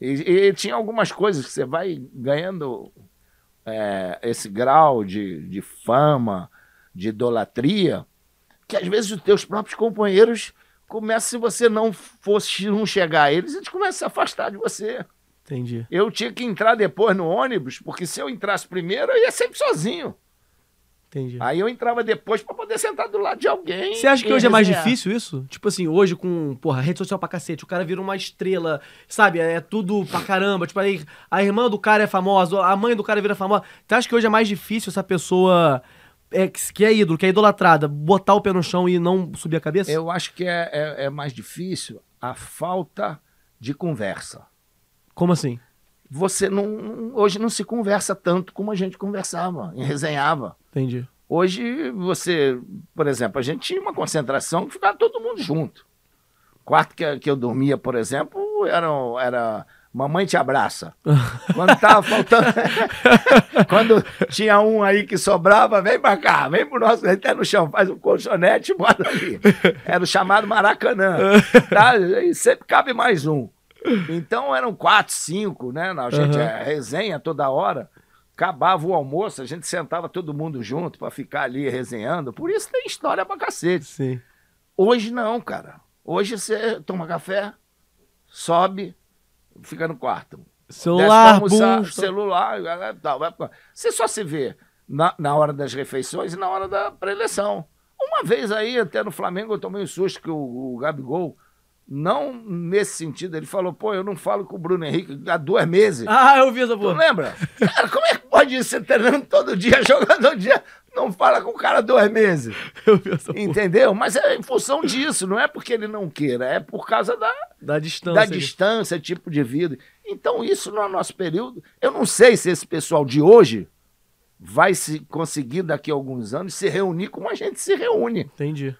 E, e tinha algumas coisas que você vai ganhando é, esse grau de, de fama, de idolatria, que às vezes os teus próprios companheiros começam, se você não fosse não chegar a eles, eles começam a se afastar de você. Entendi. Eu tinha que entrar depois no ônibus, porque se eu entrasse primeiro, eu ia sempre sozinho. Entendi. Aí eu entrava depois para poder sentar do lado de alguém. Você acha que hoje é mais difícil isso? Tipo assim, hoje com, porra, rede social pra cacete, o cara vira uma estrela, sabe? É, é tudo pra caramba. Tipo, aí a irmã do cara é famosa, a mãe do cara vira famosa. Você acha que hoje é mais difícil essa pessoa é, que é ídolo, que é idolatrada, botar o pé no chão e não subir a cabeça? Eu acho que é, é, é mais difícil a falta de conversa. Como assim? você não. Hoje não se conversa tanto como a gente conversava e resenhava. Entendi. Hoje você, por exemplo, a gente tinha uma concentração que ficava todo mundo junto. O quarto que, que eu dormia, por exemplo, era, era Mamãe te abraça. Quando tava faltando. Quando tinha um aí que sobrava, vem pra cá, vem pro nosso. Ele no chão, faz um colchonete e bota ali. Era o chamado Maracanã. Tá? E sempre cabe mais um. Então eram quatro, cinco, né? A gente uhum. resenha toda hora. Acabava o almoço, a gente sentava todo mundo junto para ficar ali resenhando. Por isso tem história pra cacete. Sim. Hoje não, cara. Hoje você toma café, sobe, fica no quarto. Celular, almoçar, celular, tal. Você só se vê na, na hora das refeições e na hora da preleção. Uma vez aí, até no Flamengo, eu tomei um susto que o, o Gabigol não nesse sentido. Ele falou, pô, eu não falo com o Bruno Henrique há dois meses. Ah, eu vi essa porra. lembra? Cara, como é que pode ir? Tá treinando todo dia, jogando todo dia, não fala com o cara há dois meses. Eu vi essa Entendeu? Mas é em função disso, não é porque ele não queira, é por causa da, da distância. Da né? distância, tipo de vida. Então, isso no é nosso período. Eu não sei se esse pessoal de hoje vai se conseguir daqui a alguns anos se reunir como a gente se reúne. Entendi.